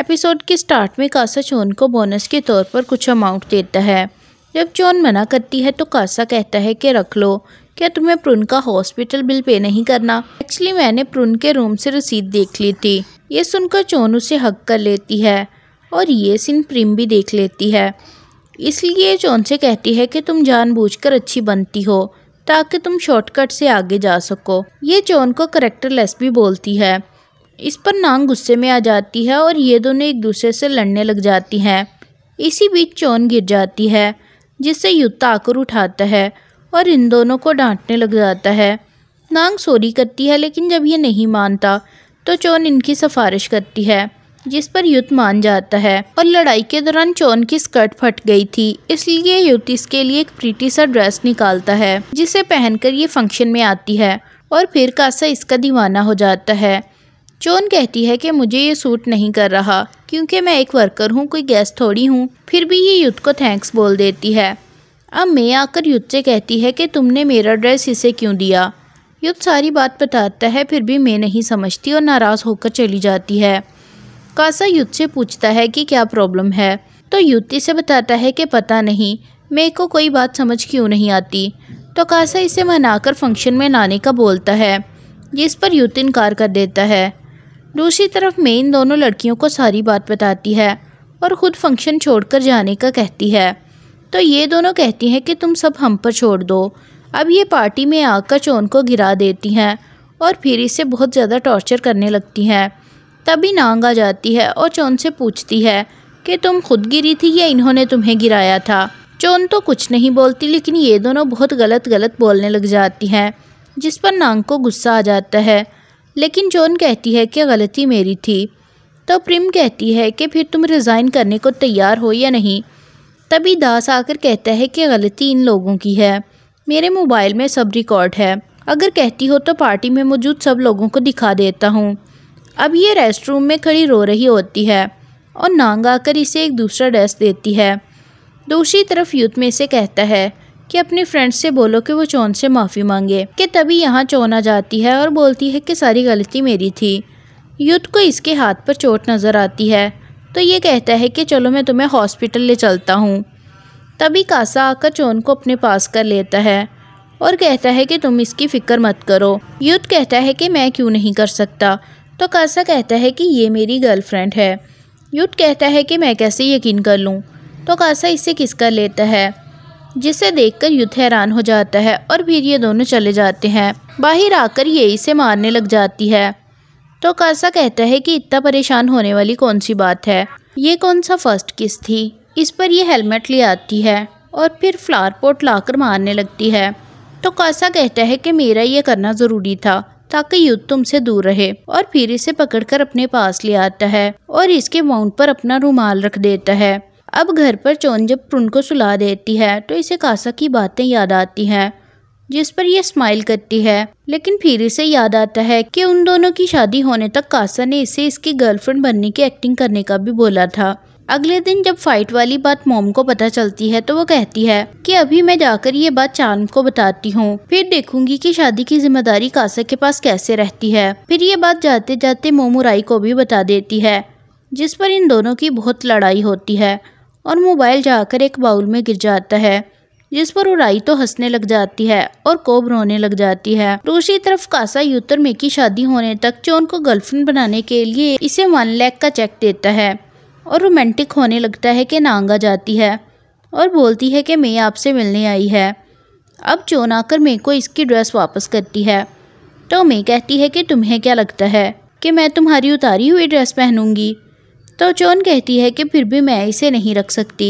episode के start में कासा चोन को बोनस के तौर पर कुछ अमाउंट देता है जब चोन मना करती है तो कासा कहता है कि रख लो क्या तुम्हें प्रून का हॉस्पिटल बिल पे नहीं करना एक्चुअली मैंने प्रून के रूम से रसीद देख ली थी ये सुनकर चोन उसे हक कर लेती है और ये सिन प्रेम भी देख लेती है इसलिए चोन से कहती है कि तुम जानबूझकर अच्छी बनती हो ताकि तुम शॉर्टकट से आगे जा सको ये चोन को करेक्टरलेस भी बोलती है इस पर नांग गुस्से में आ जाती है और ये दोनों एक दूसरे से लड़ने लग जाती हैं इसी बीच चोन गिर जाती है जिससे युद्ध आकर उठाता है और इन दोनों को डांटने लग जाता है नांग सोरी करती है लेकिन जब ये नहीं मानता तो चोन इनकी सिफारिश करती है जिस पर युद्ध मान जाता है और लड़ाई के दौरान चोन की स्कर्ट फट गई थी इसलिए युद्ध इसके लिए एक प्रीटी सा ड्रेस निकालता है जिसे पहनकर ये फंक्शन में आती है और फिर कासा इसका दीवाना हो जाता है चोन कहती है कि मुझे ये सूट नहीं कर रहा क्योंकि मैं एक वर्कर हूँ कोई गेस्ट थोड़ी हूँ फिर भी ये युद्ध को थैंक्स बोल देती है अब मैं आकर युद्ध से कहती है कि तुमने मेरा ड्रेस इसे क्यों दिया युद्ध सारी बात बताता है फिर भी मैं नहीं समझती और नाराज़ होकर चली जाती है कासा युद्ध से पूछता है कि क्या प्रॉब्लम है तो युद्ध इसे बताता है कि पता नहीं मे को कोई बात समझ क्यों नहीं आती तो कासा इसे मना फंक्शन में लाने का बोलता है जिस पर युद्ध इनकार कर देता है दूसरी तरफ इन दोनों लड़कियों को सारी बात बताती है और ख़ुद फंक्शन छोड़कर जाने का कहती है तो ये दोनों कहती हैं कि तुम सब हम पर छोड़ दो अब ये पार्टी में आकर चोन को गिरा देती हैं और फिर इसे बहुत ज़्यादा टॉर्चर करने लगती हैं तभी नांग आ जाती है और चोन से पूछती है कि तुम खुद गिरी थी या इन्होंने तुम्हें गिराया था चोन तो कुछ नहीं बोलती लेकिन ये दोनों बहुत गलत गलत बोलने लग जाती हैं जिस पर नांग को गुस्सा आ जाता है लेकिन जॉन कहती है कि गलती मेरी थी तो प्रिम कहती है कि फिर तुम रिज़ाइन करने को तैयार हो या नहीं तभी दास आकर कहता है कि गलती इन लोगों की है मेरे मोबाइल में सब रिकॉर्ड है अगर कहती हो तो पार्टी में मौजूद सब लोगों को दिखा देता हूँ अब ये रेस्ट रूम में खड़ी रो रही होती है और नांग आकर इसे एक दूसरा डेस्क देती है दूसरी तरफ यूथ में से कहता है कि अपने फ्रेंड से बोलो कि वो चौन से माफ़ी मांगे कि तभी यहाँ चौन आ जाती है और बोलती है कि सारी गलती मेरी थी युद्ध को इसके हाथ पर चोट नज़र आती है तो ये कहता है कि चलो मैं तुम्हें हॉस्पिटल ले चलता हूँ तभी कासा आकर चोन को अपने पास कर लेता है और कहता है कि तुम इसकी फ़िक्र मत करो युद्ध कहता है कि मैं क्यों नहीं कर सकता तो कासा कहता है कि ये मेरी गर्लफ्रेंड है युद्ध कहता है कि मैं कैसे यकीन कर लूँ तो कासा इसे किस कर लेता है जिसे देखकर युद्ध हैरान हो जाता है और फिर ये दोनों चले जाते हैं बाहर आकर ये इसे मारने लग जाती है तो कासा कहता है कि इतना परेशान होने वाली कौन सी बात है ये कौन सा फर्स्ट किस थी इस पर यह हेलमेट ले आती है और फिर फ्लावर पोट लाकर मारने लगती है तो कासा कहता है कि मेरा ये करना ज़रूरी था ताकि युद्ध तुमसे दूर रहे और फिर इसे पकड़कर अपने पास ले आता है और इसके माउंट पर अपना रूमाल रख देता है अब घर पर चौन जब प्रून को सुला देती है तो इसे कासा की बातें याद आती हैं जिस पर यह स्माइल करती है लेकिन फिर इसे याद आता है कि उन दोनों की शादी होने तक कासा ने इसे इसकी गर्लफ्रेंड बनने की एक्टिंग करने का भी बोला था अगले दिन जब फाइट वाली बात मोम को पता चलती है तो वो कहती है कि अभी मैं जाकर ये बात चांद को बताती हूँ फिर देखूंगी कि शादी की जिम्मेदारी कासा के पास कैसे रहती है फिर ये बात जाते जाते मोमू राई को भी बता देती है जिस पर इन दोनों की बहुत लड़ाई होती है और मोबाइल जाकर एक बाउल में गिर जाता है जिस पर उराई तो हंसने लग जाती है और कोब रोने लग जाती है दूसरी तरफ कासा यूतर में की शादी होने तक चोन को गर्लफ्रेंड बनाने के लिए इसे वन लैक का चेक देता है और रोमांटिक होने लगता है कि नांगा जाती है और बोलती है कि मैं आपसे मिलने आई है अब चोन आकर मे को इसकी ड्रेस वापस करती है तो मैं कहती है कि तुम्हें क्या लगता है कि मैं तुम्हारी उतारी हुई ड्रेस पहनूंगी तो जॉन कहती है कि फिर भी मैं इसे नहीं रख सकती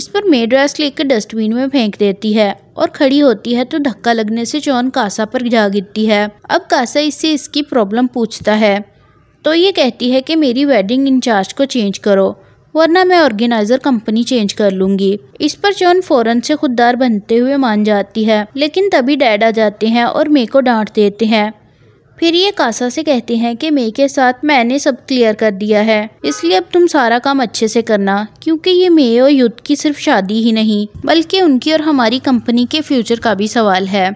इस पर मेड्रास लेकर डस्टबिन में फेंक देती है और खड़ी होती है तो धक्का लगने से जॉन कासा पर जा गिरती है अब कासा इससे इसकी प्रॉब्लम पूछता है तो ये कहती है कि मेरी वेडिंग इंचार्ज को चेंज करो वरना मैं ऑर्गेनाइजर कंपनी चेंज कर लूँगी इस पर जॉन फौरन से खुददार बनते हुए मान जाती है लेकिन तभी डैड आ जाते हैं और मे को डांट देते हैं फिर ये कासा से कहती हैं कि मे के साथ मैंने सब क्लियर कर दिया है इसलिए अब तुम सारा काम अच्छे से करना क्योंकि ये मे और युद्ध की सिर्फ शादी ही नहीं बल्कि उनकी और हमारी कंपनी के फ्यूचर का भी सवाल है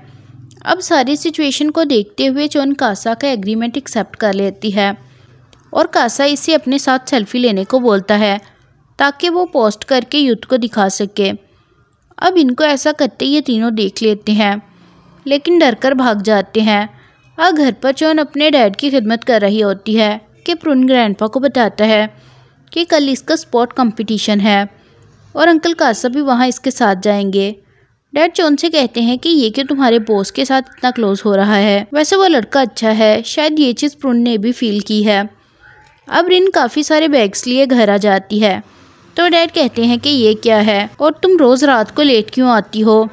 अब सारी सिचुएशन को देखते हुए चोन कासा का एग्रीमेंट एक्सेप्ट कर लेती है और कासा इसे अपने साथ सेल्फी लेने को बोलता है ताकि वो पोस्ट करके युद्ध को दिखा सके अब इनको ऐसा करते ये तीनों देख लेते हैं लेकिन डर कर भाग जाते हैं और घर पर चौन अपने डैड की खिदमत कर रही होती है कि प्रून ग्रैंडपा को बताता है कि कल इसका स्पोर्ट कंपटीशन है और अंकल कासा भी वहाँ इसके साथ जाएंगे डैड चौन से कहते हैं कि ये क्यों तुम्हारे बॉस के साथ इतना क्लोज हो रहा है वैसे वो लड़का अच्छा है शायद ये चीज़ प्रून ने भी फील की है अब रिन काफ़ी सारे बैग्स लिए घर आ जाती है तो डैड कहते हैं कि ये क्या है और तुम रोज़ रात को लेट क्यों आती हो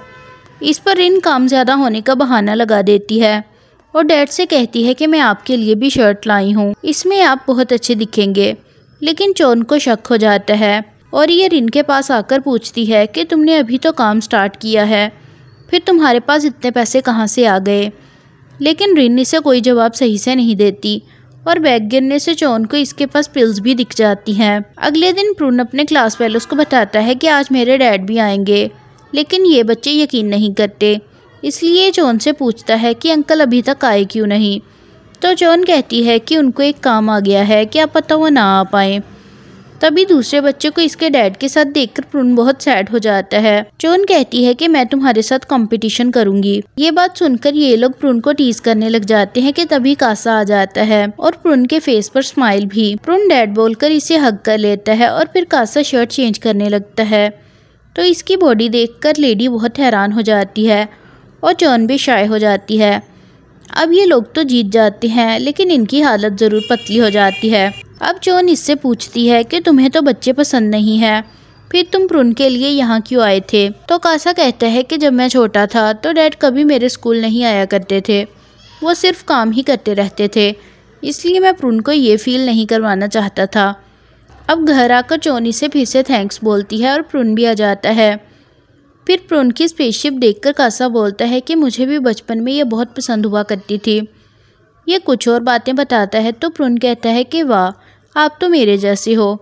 इस पर रिन काम ज़्यादा होने का बहाना लगा देती है और डैड से कहती है कि मैं आपके लिए भी शर्ट लाई हूँ इसमें आप बहुत अच्छे दिखेंगे लेकिन चोन को शक हो जाता है और ये रिन के पास आकर पूछती है कि तुमने अभी तो काम स्टार्ट किया है फिर तुम्हारे पास इतने पैसे कहाँ से आ गए लेकिन रिन इसे कोई जवाब सही से नहीं देती और बैग गिरने से चोन को इसके पास पिल्स भी दिख जाती हैं अगले दिन प्रून अपने क्लास फेलोज को बताता है कि आज मेरे डैड भी आएंगे लेकिन ये बच्चे यकीन नहीं करते इसलिए जॉन से पूछता है कि अंकल अभी तक आए क्यों नहीं तो जॉन कहती है कि उनको एक काम आ गया है क्या पता वो ना आ पाए तभी दूसरे बच्चे को इसके डैड के साथ देखकर प्रून बहुत सैड हो जाता है जॉन कहती है कि मैं तुम्हारे साथ कंपटीशन करूंगी ये बात सुनकर ये लोग प्रून को टीज करने लग जाते हैं कि तभी कासा आ जाता है और प्रून के फेस पर स्माइल भी प्रून डैड बोलकर इसे हक कर लेता है और फिर कासा शर्ट चेंज करने लगता है तो इसकी बॉडी देख लेडी बहुत हैरान हो जाती है और जॉन भी शाये हो जाती है अब ये लोग तो जीत जाते हैं लेकिन इनकी हालत ज़रूर पतली हो जाती है अब जॉन इससे पूछती है कि तुम्हें तो बच्चे पसंद नहीं है फिर तुम प्रून के लिए यहाँ क्यों आए थे तो कासा कहता है कि जब मैं छोटा था तो डैड कभी मेरे स्कूल नहीं आया करते थे वो सिर्फ काम ही करते रहते थे इसलिए मैं प्रून को ये फील नहीं करवाना चाहता था अब घर आकर चोनी से फिर से थैंक्स बोलती है और प्रून भी आ जाता है फिर प्रोन की स्पेसशिप देखकर कासा बोलता है कि मुझे भी बचपन में यह बहुत पसंद हुआ करती थी यह कुछ और बातें बताता है तो प्रोन कहता है कि वाह आप तो मेरे जैसे हो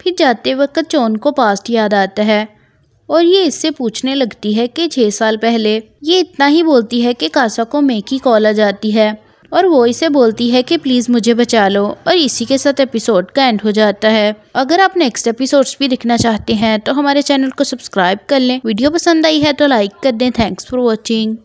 फिर जाते वक्त चोन को पास्ट याद आता है और ये इससे पूछने लगती है कि छः साल पहले ये इतना ही बोलती है कि कासा को मेकी कॉल आ जाती है और वो इसे बोलती है कि प्लीज़ मुझे बचा लो और इसी के साथ एपिसोड का एंड हो जाता है अगर आप नेक्स्ट एपिसोड्स भी देखना चाहते हैं तो हमारे चैनल को सब्सक्राइब कर लें वीडियो पसंद आई है तो लाइक कर दें थैंक्स फॉर वॉचिंग